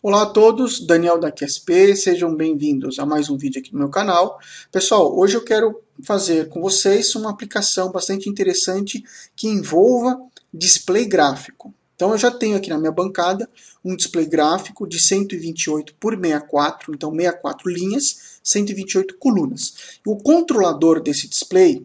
Olá a todos, Daniel da QSP, sejam bem-vindos a mais um vídeo aqui no meu canal. Pessoal, hoje eu quero fazer com vocês uma aplicação bastante interessante que envolva display gráfico. Então eu já tenho aqui na minha bancada um display gráfico de 128 por 64, então 64 linhas, 128 colunas. o controlador desse display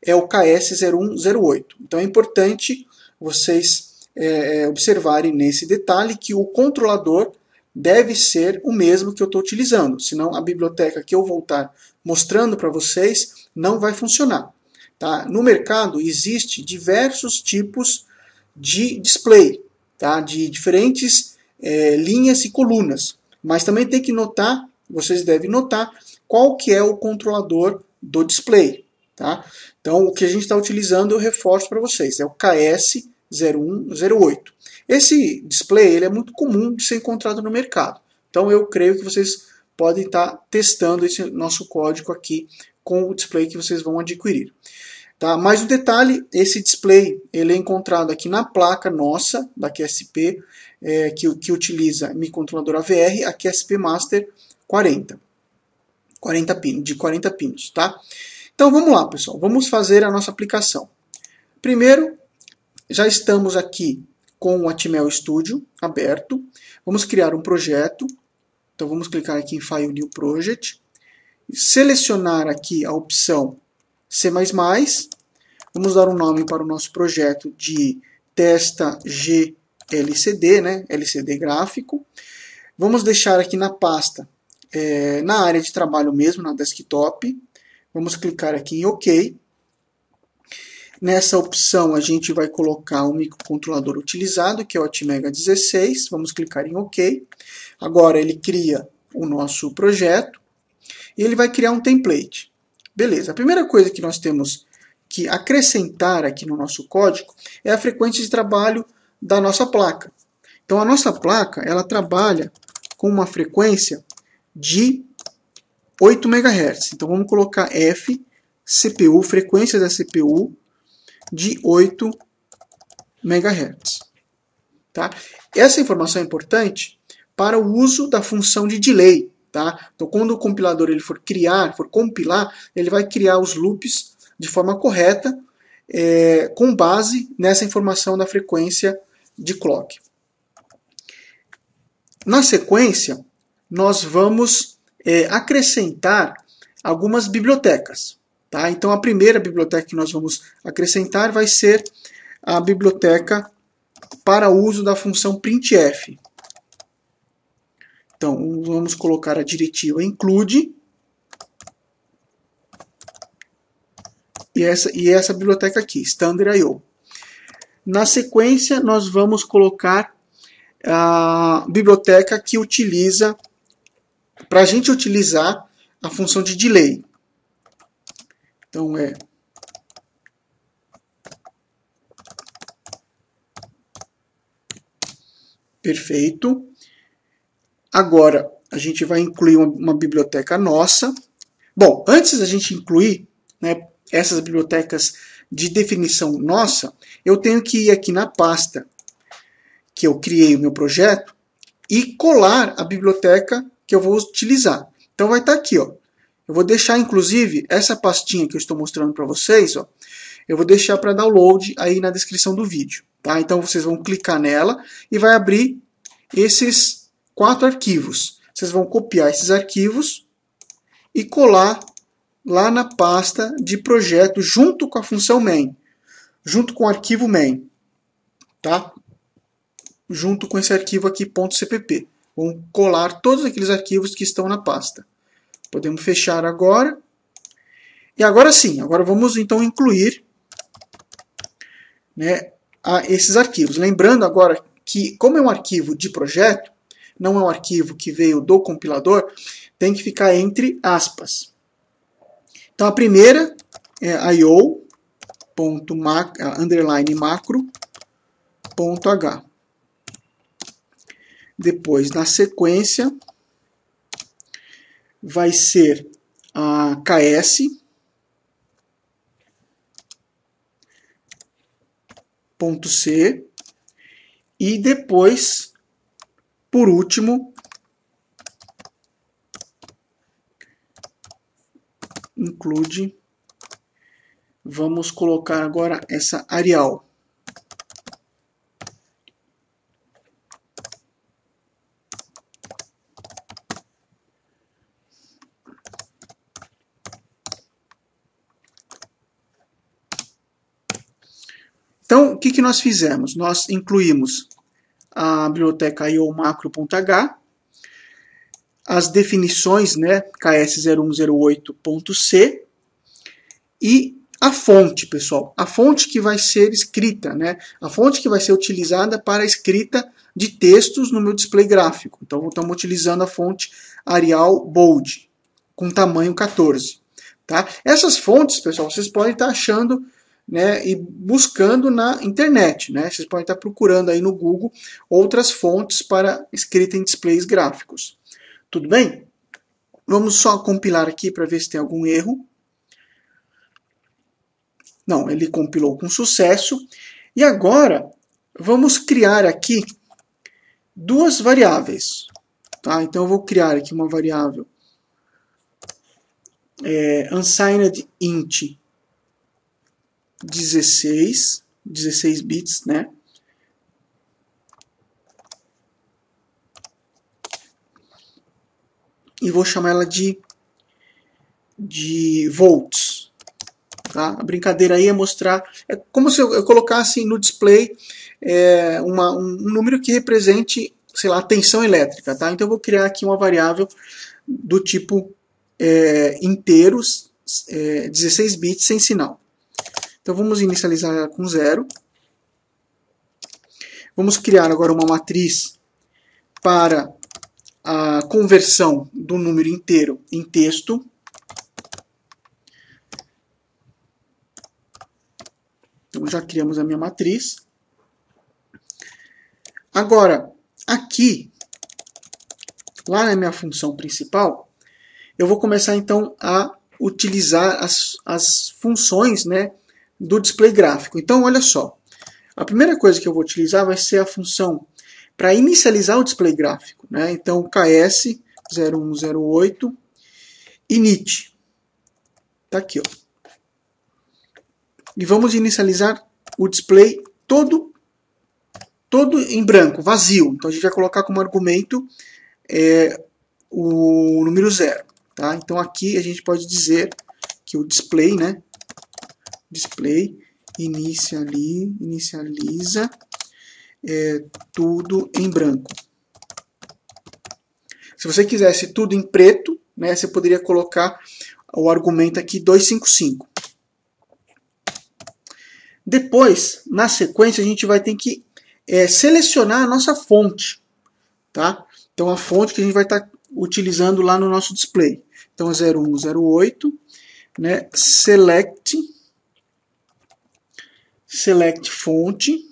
é o KS0108. Então é importante vocês é, observarem nesse detalhe que o controlador deve ser o mesmo que eu estou utilizando, senão a biblioteca que eu voltar tá mostrando para vocês não vai funcionar. Tá? No mercado existe diversos tipos de display, tá? de diferentes é, linhas e colunas, mas também tem que notar, vocês devem notar, qual que é o controlador do display. Tá? Então, o que a gente está utilizando, eu reforço para vocês, é o KS0108. Esse display ele é muito comum de ser encontrado no mercado. Então eu creio que vocês podem estar testando esse nosso código aqui com o display que vocês vão adquirir. Tá? Mais um detalhe, esse display ele é encontrado aqui na placa nossa, da QSP, é, que, que utiliza microcontrolador VR, a QSP Master 40, 40 pin, de 40 pinos. Tá? Então vamos lá, pessoal, vamos fazer a nossa aplicação. Primeiro, já estamos aqui com o Atmel Studio aberto. Vamos criar um projeto. Então vamos clicar aqui em File New Project. Selecionar aqui a opção C++. Vamos dar um nome para o nosso projeto de testa GLCD, né? LCD gráfico. Vamos deixar aqui na pasta, é, na área de trabalho mesmo, na desktop. Vamos clicar aqui em OK. Nessa opção, a gente vai colocar o microcontrolador utilizado, que é o Atmega 16. Vamos clicar em OK. Agora ele cria o nosso projeto e ele vai criar um template. Beleza, a primeira coisa que nós temos que acrescentar aqui no nosso código é a frequência de trabalho da nossa placa. Então a nossa placa, ela trabalha com uma frequência de 8 MHz. Então vamos colocar F, CPU, frequência da CPU, de 8 MHz. Tá? Essa informação é importante para o uso da função de delay. Tá? Então, quando o compilador ele for criar, for compilar, ele vai criar os loops de forma correta, é, com base nessa informação da frequência de clock. Na sequência, nós vamos é, acrescentar algumas bibliotecas. Tá? Então, a primeira biblioteca que nós vamos acrescentar vai ser a biblioteca para uso da função printf. Então, vamos colocar a diretiva include. E essa, e essa biblioteca aqui, standard.io. Na sequência, nós vamos colocar a biblioteca que utiliza, para a gente utilizar a função de delay. Então é perfeito. Agora a gente vai incluir uma biblioteca nossa. Bom, antes da gente incluir né, essas bibliotecas de definição nossa, eu tenho que ir aqui na pasta que eu criei o meu projeto e colar a biblioteca que eu vou utilizar. Então vai estar tá aqui, ó, eu vou deixar, inclusive, essa pastinha que eu estou mostrando para vocês, ó, eu vou deixar para download aí na descrição do vídeo. Tá? Então vocês vão clicar nela e vai abrir esses quatro arquivos. Vocês vão copiar esses arquivos e colar lá na pasta de projeto junto com a função main, junto com o arquivo main, tá? Junto com esse arquivo aqui .cpp. Vão colar todos aqueles arquivos que estão na pasta. Podemos fechar agora. E agora sim, agora vamos então incluir né, a esses arquivos. Lembrando agora que, como é um arquivo de projeto, não é um arquivo que veio do compilador, tem que ficar entre aspas. Então a primeira é io ponto underline macro ponto h. Depois, na sequência, vai ser a KS ponto C e depois, por último, include, vamos colocar agora essa Arial. que nós fizemos? Nós incluímos a biblioteca io_macro.h, as definições, né, ks0108.c e a fonte, pessoal, a fonte que vai ser escrita, né, a fonte que vai ser utilizada para a escrita de textos no meu display gráfico. Então, estamos utilizando a fonte Arial Bold, com tamanho 14. Tá? Essas fontes, pessoal, vocês podem estar achando né, e buscando na internet. Né? Vocês podem estar procurando aí no Google outras fontes para escrita em displays gráficos. Tudo bem? Vamos só compilar aqui para ver se tem algum erro. Não, ele compilou com sucesso. E agora vamos criar aqui duas variáveis. Tá? Então eu vou criar aqui uma variável é, unsigned int 16, 16 bits, né? E vou chamar ela de, de volts. Tá? A brincadeira aí é mostrar, é como se eu, colocasse no display é, uma, um, um número que represente, sei lá, a tensão elétrica. Tá? Então eu vou criar aqui uma variável do tipo é, inteiros, é, 16 bits sem sinal. Então vamos inicializar ela com zero. Vamos criar agora uma matriz para a conversão do número inteiro em texto. Então já criamos a minha matriz. Agora, aqui, lá na minha função principal, eu vou começar então a utilizar as, as funções, né? do display gráfico. Então, olha só. A primeira coisa que eu vou utilizar vai ser a função para inicializar o display gráfico. Né? Então, ks0108 init. Está aqui. Ó. E vamos inicializar o display todo, todo em branco, vazio. Então, a gente vai colocar como argumento é, o número zero. Tá? Então, aqui a gente pode dizer que o display, né, display iniciali, inicializa é, tudo em branco. Se você quisesse tudo em preto, né, você poderia colocar o argumento aqui 255. Depois, na sequência, a gente vai ter que é, selecionar a nossa fonte. Tá? Então, a fonte que a gente vai estar tá utilizando lá no nosso display. Então, 0108, né, select select fonte.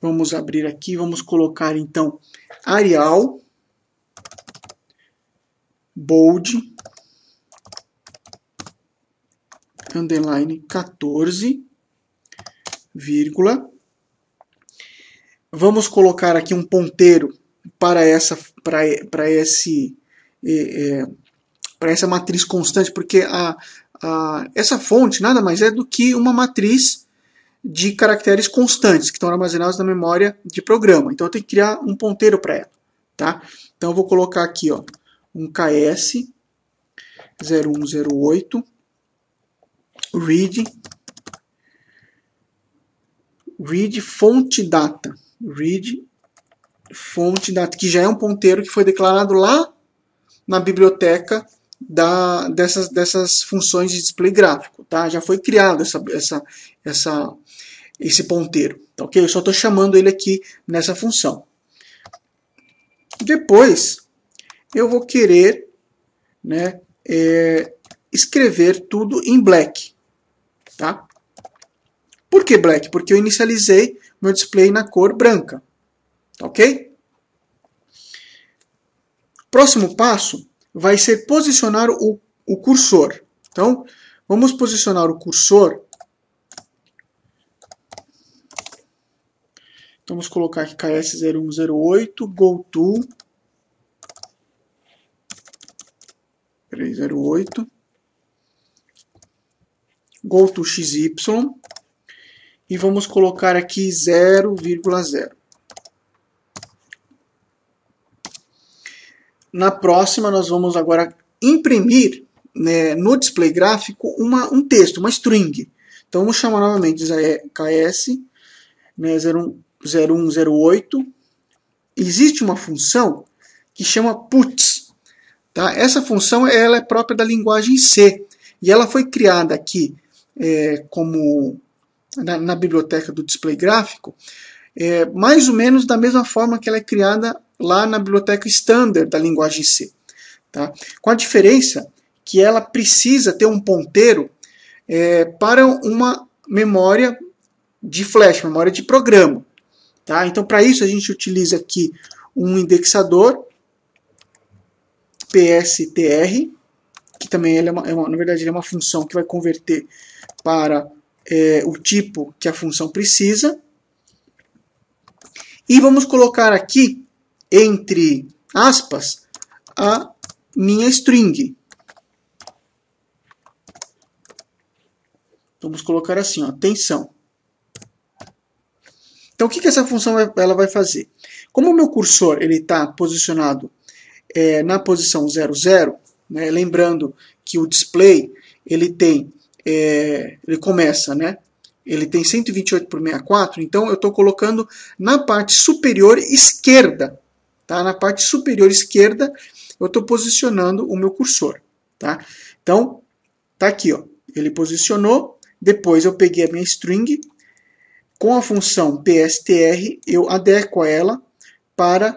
Vamos abrir aqui, vamos colocar então Arial, bold, underline 14, vírgula. Vamos colocar aqui um ponteiro para essa, para, para esse, é, para essa matriz constante, porque a, ah, essa fonte nada mais é do que uma matriz de caracteres constantes que estão armazenados na memória de programa. Então eu tenho que criar um ponteiro para ela. Tá? Então eu vou colocar aqui ó, um KS 0108 read read fonte data read fonte data que já é um ponteiro que foi declarado lá na biblioteca da, dessas, dessas funções de display gráfico, tá? Já foi criado essa, essa, essa, esse ponteiro, tá ok? Eu só estou chamando ele aqui nessa função. Depois, eu vou querer né, é, escrever tudo em black, tá? Por que black? Porque eu inicializei meu display na cor branca, tá ok? Próximo passo vai ser posicionar o, o cursor. Então, vamos posicionar o cursor. Então, vamos colocar aqui KS0108, GoTo 308, GoToXY, e vamos colocar aqui 0,0. Na próxima, nós vamos agora imprimir né, no display gráfico uma, um texto, uma string. Então, vamos chamar novamente KS né, 0108. Existe uma função que chama puts. Tá? Essa função ela é própria da linguagem C. E ela foi criada aqui é, como na, na, biblioteca do display gráfico, é, mais ou menos da mesma forma que ela é criada lá na biblioteca standard da linguagem C. Tá? Com a diferença que ela precisa ter um ponteiro é, para uma memória de flash, memória de programa. Tá? Então, para isso, a gente utiliza aqui um indexador PSTR, que também é uma, é uma na verdade, é uma função que vai converter para é, o tipo que a função precisa. E vamos colocar aqui entre aspas, a minha string. Vamos colocar assim, ó, atenção. Então, o que, que essa função vai, ela vai fazer? Como o meu cursor está posicionado é, na posição 00, né, lembrando que o display ele tem, é, ele começa, né? Ele tem 128 por 64, então eu estou colocando na parte superior esquerda Tá? Na parte superior esquerda, eu estou posicionando o meu cursor. Tá? Então, tá aqui, ó. ele posicionou, depois eu peguei a minha string, com a função pstr, eu adequo ela para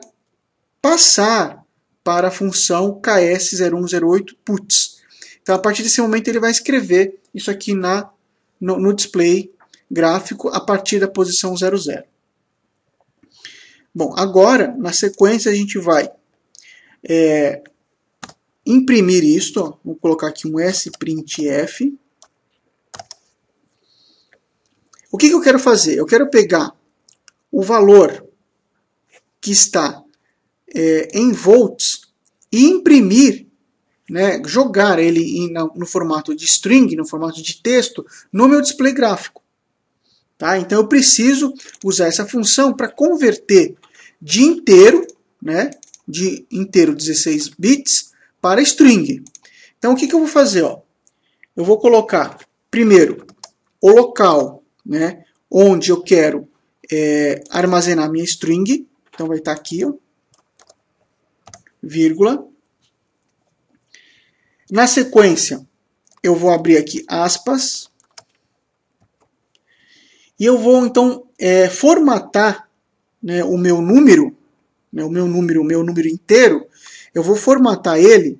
passar para a função ks0108 puts. Então, a partir desse momento, ele vai escrever isso aqui na, no, no display gráfico a partir da posição 00. Bom, agora, na sequência, a gente vai é, imprimir isto. Ó, vou colocar aqui um sprintf. O que, que eu quero fazer? Eu quero pegar o valor que está é, em volts e imprimir, né, jogar ele em, no formato de string, no formato de texto, no meu display gráfico. Tá? Então eu preciso usar essa função para converter de inteiro, né? De inteiro 16 bits para string. Então o que, que eu vou fazer? Ó? Eu vou colocar primeiro o local, né? Onde eu quero é, armazenar minha string. Então vai estar tá aqui, ó, vírgula. Na sequência, eu vou abrir aqui aspas. E eu vou então é, formatar né, o meu número, né, o meu número, o meu número inteiro, eu vou formatar ele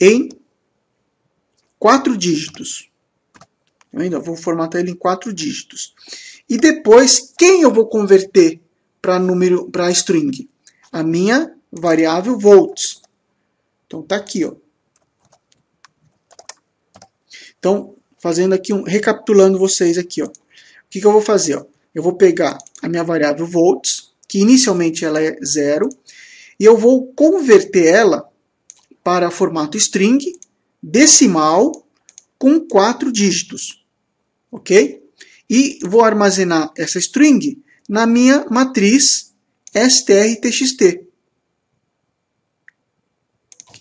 em quatro dígitos. Tá eu ainda vou formatar ele em quatro dígitos. E depois, quem eu vou converter para número para string? A minha variável volts. Então tá aqui, ó. Então, fazendo aqui um recapitulando vocês aqui, ó. O que, que eu vou fazer, ó? eu vou pegar a minha variável volts, que inicialmente ela é zero, e eu vou converter ela para formato string decimal com quatro dígitos, ok? E vou armazenar essa string na minha matriz strtxt.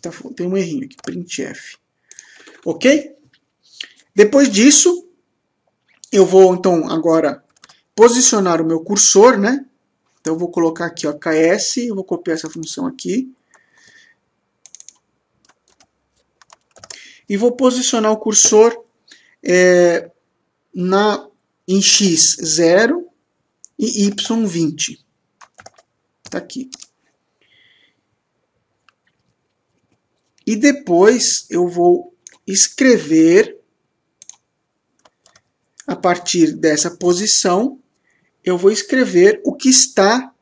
Tá, tem um errinho aqui, printf. Ok? Depois disso, eu vou então agora posicionar o meu cursor, né? Então eu vou colocar aqui, ó, ks, eu vou copiar essa função aqui. E vou posicionar o cursor é, na, em x0 e y20. Tá aqui. E depois eu vou escrever a partir dessa posição eu vou escrever o que está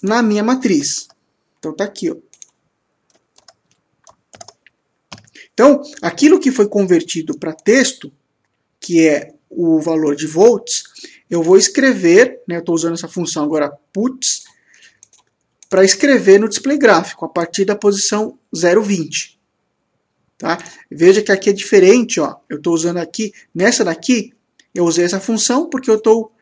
na minha matriz. Então tá aqui, ó. Então, aquilo que foi convertido para texto, que é o valor de volts, eu vou escrever, né, eu estou usando essa função agora, puts, para escrever no display gráfico, a partir da posição 0,20. Tá? Veja que aqui é diferente, ó, eu estou usando aqui, nessa daqui, eu usei essa função porque eu estou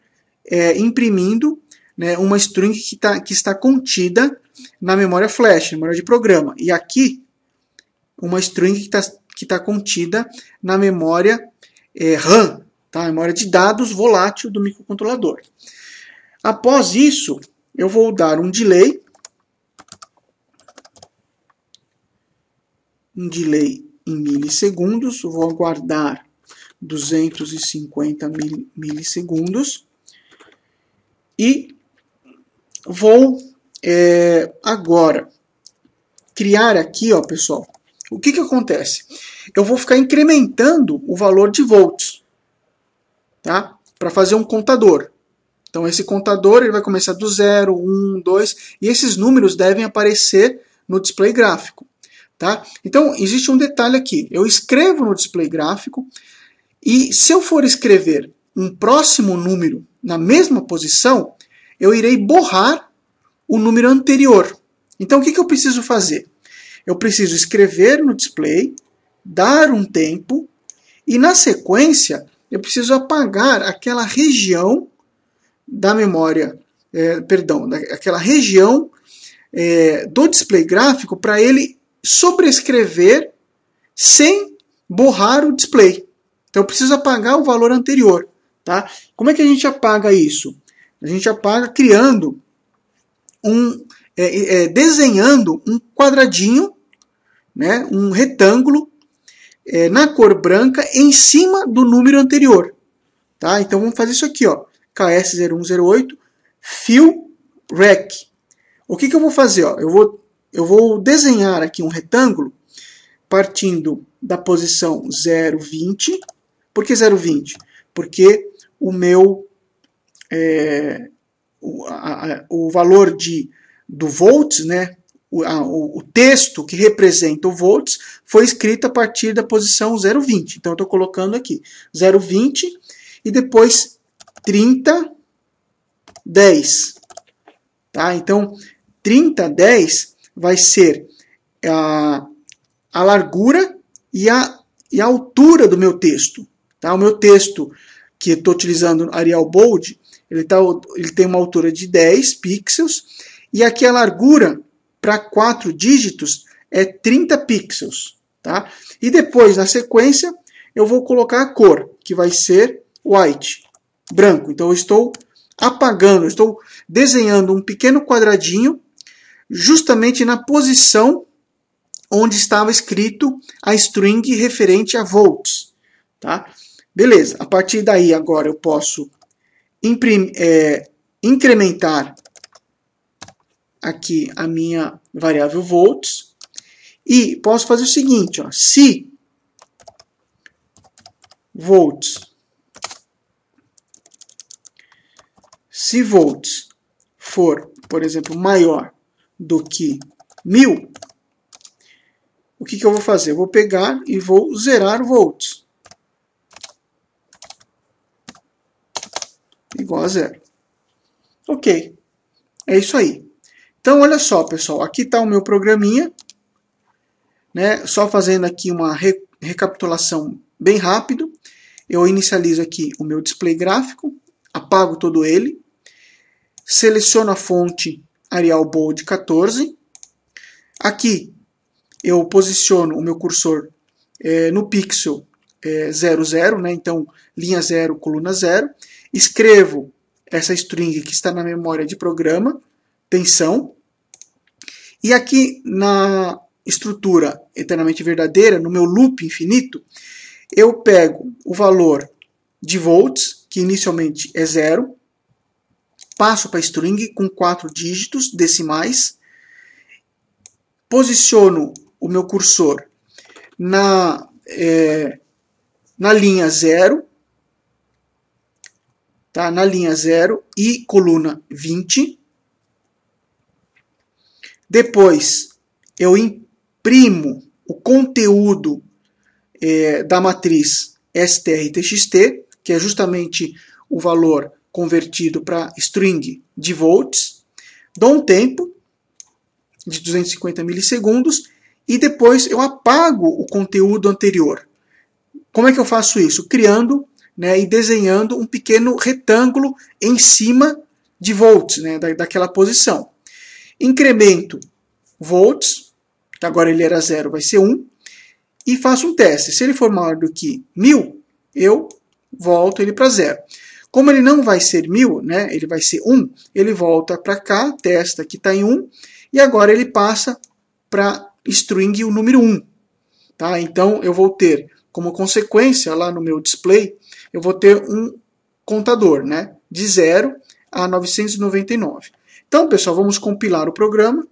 é, imprimindo né, uma string que, tá, que está contida na memória flash, na memória de programa. E aqui, uma string que está que tá contida na memória é, RAM, tá? memória de dados volátil do microcontrolador. Após isso, eu vou dar um delay, um delay em milissegundos, vou aguardar 250 milissegundos, e vou é, agora criar aqui, ó, pessoal. O que, que acontece? Eu vou ficar incrementando o valor de volts, tá? Para fazer um contador. Então, esse contador ele vai começar do 0, 1, 2, e esses números devem aparecer no display gráfico. Tá? Então, existe um detalhe aqui. Eu escrevo no display gráfico, e se eu for escrever um próximo número na mesma posição, eu irei borrar o número anterior. Então, o que, que eu preciso fazer? Eu preciso escrever no display, dar um tempo, e na sequência, eu preciso apagar aquela região da memória, é, perdão, aquela região é, do display gráfico para ele sobrescrever sem borrar o display. Então eu preciso apagar o valor anterior. Tá? Como é que a gente apaga isso? A gente apaga criando um. É, é, é, desenhando um quadradinho, né, um retângulo é, na cor branca em cima do número anterior. Tá? Então vamos fazer isso aqui, ó. KS0108, fio rec. O que, que eu vou fazer? Ó? Eu, vou, eu vou desenhar aqui um retângulo partindo da posição 020. Por que 020? Porque o meu é, o, a, o, valor de do volts, né? O, a, o, texto que representa o volts foi escrito a partir da posição 0,20. Então eu estou colocando aqui 0,20 e depois 30, 10. Tá? Então 30, 10 vai ser a, a largura e a, e a altura do meu texto. Tá? O meu texto que estou utilizando Arial Bold, ele, tá, ele tem uma altura de 10 pixels e aqui a largura para 4 dígitos é 30 pixels. Tá? E depois, na sequência, eu vou colocar a cor, que vai ser white, branco. Então, eu estou apagando, estou desenhando um pequeno quadradinho justamente na posição onde estava escrito a string referente a volts. Tá? Beleza, a partir daí agora eu posso é, incrementar aqui a minha variável volts e posso fazer o seguinte, ó, se volts se volts for, por exemplo, maior do que 1000, o que, que eu vou fazer? Eu vou pegar e vou zerar volts. igual a zero. Ok, é isso aí. Então, olha só, pessoal, aqui está o meu programinha. Né? Só fazendo aqui uma re recapitulação bem rápido. Eu inicializo aqui o meu display gráfico, apago todo ele, seleciono a fonte Arial Bold 14. Aqui eu posiciono o meu cursor é, no pixel é, eh, 00, né? então linha 0, coluna 0, escrevo essa string que está na memória de programa, tensão, e aqui na estrutura eternamente verdadeira, no meu loop infinito, eu pego o valor de volts, que inicialmente é zero, passo para a string com quatro dígitos decimais, posiciono o meu cursor na, é, na linha zero tá? na linha 0 e coluna 20. Depois, eu imprimo o conteúdo é, da matriz strtxt, que é justamente o valor convertido para string de volts, dou um tempo de 250 milissegundos e depois eu apago o conteúdo anterior. Como é que eu faço isso? Criando né, e desenhando um pequeno retângulo em cima de volts, né, da, daquela posição. Incremento volts, que agora ele era zero, vai ser 1, e faço um teste. Se ele for maior do que 1.000, eu volto ele para zero. Como ele não vai ser 1.000, né, ele vai ser 1, ele volta para cá, testa que está em 1, e agora ele passa para string o número 1. Tá? Então, eu vou ter como consequência, lá no meu display, eu vou ter um contador, né? De 0 a 999. Então, pessoal, vamos compilar o programa.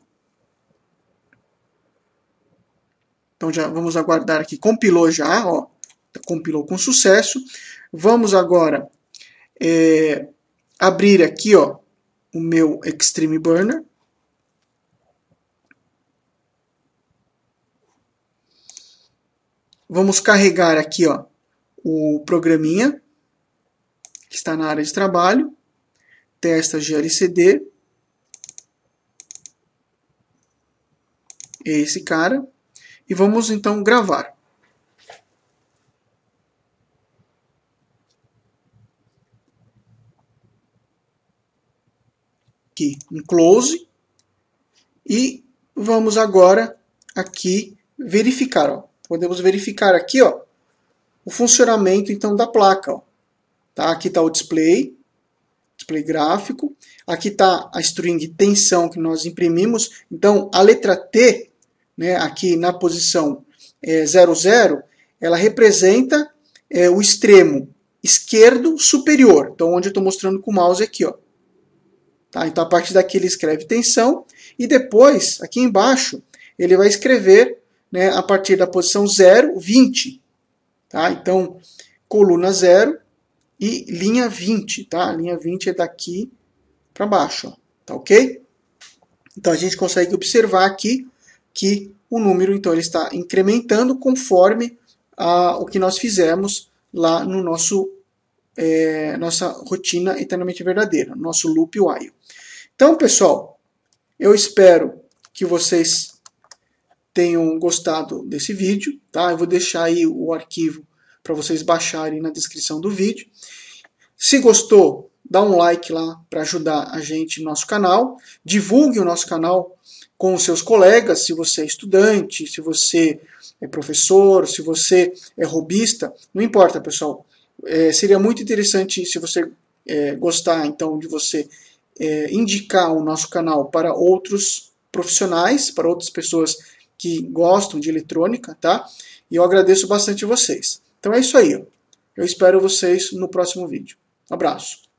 Então, já vamos aguardar aqui. Compilou já, ó. Compilou com sucesso. Vamos agora é, abrir aqui, ó, o meu Extreme Burner. Vamos carregar aqui, ó, o programinha, que está na área de trabalho, testa GLCD, é esse cara, e vamos então gravar. Aqui em close, e vamos agora aqui verificar, ó. Podemos verificar aqui, ó, o funcionamento então da placa. Ó. Tá? Aqui está o display, display gráfico. Aqui está a string tensão que nós imprimimos. Então, a letra T, né, aqui na posição é, zero, ela representa é, o extremo esquerdo superior. Então, onde eu estou mostrando com o mouse aqui. Ó. Tá? Então, a partir daqui ele escreve tensão. E depois, aqui embaixo, ele vai escrever, né, a partir da posição 0, 20. Tá? Então, coluna 0 e linha 20. Tá? A linha 20 é daqui para baixo. Ó, tá ok? Então, a gente consegue observar aqui que o número então, ele está incrementando conforme a o que nós fizemos lá no nosso é, nossa rotina eternamente verdadeira, nosso loop while. Então, pessoal, eu espero que vocês tenham gostado desse vídeo, tá? Eu vou deixar aí o arquivo para vocês baixarem na descrição do vídeo. Se gostou, dá um like lá para ajudar a gente no nosso canal. Divulgue o nosso canal com os seus colegas, se você é estudante, se você é professor, se você é robista, não importa, pessoal. É, seria muito interessante se você é, gostar, então, de você é, indicar o nosso canal para outros profissionais, para outras pessoas que gostam de eletrônica, tá? E eu agradeço bastante vocês. Então é isso aí. Eu espero vocês no próximo vídeo. Um abraço.